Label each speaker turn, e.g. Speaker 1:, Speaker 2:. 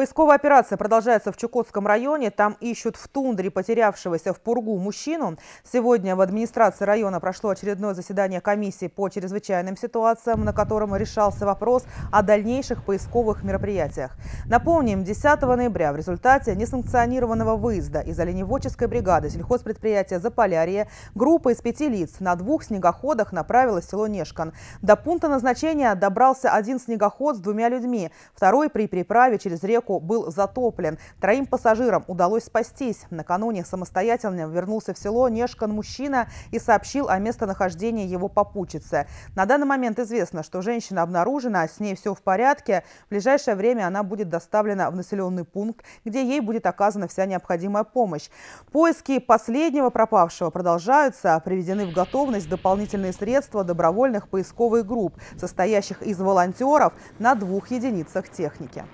Speaker 1: Поисковая операция продолжается в Чукотском районе. Там ищут в тундре потерявшегося в Пургу мужчину. Сегодня в администрации района прошло очередное заседание комиссии по чрезвычайным ситуациям, на котором решался вопрос о дальнейших поисковых мероприятиях. Напомним, 10 ноября в результате несанкционированного выезда из оленеводческой бригады сельхозпредприятия «Заполярье» группа из пяти лиц на двух снегоходах направилась в село Нешкан. До пункта назначения добрался один снегоход с двумя людьми, второй при переправе через реку лодку был затоплен. Троим пассажирам удалось спастись. Накануне самостоятельно вернулся в село Нешкан мужчина и сообщил о местонахождении его попутчицы. На данный момент известно, что женщина обнаружена, с ней все в порядке. В ближайшее время она будет доставлена в населенный пункт, где ей будет оказана вся необходимая помощь. Поиски последнего пропавшего продолжаются. А приведены в готовность дополнительные средства добровольных поисковых групп, состоящих из волонтеров на двух единицах техники.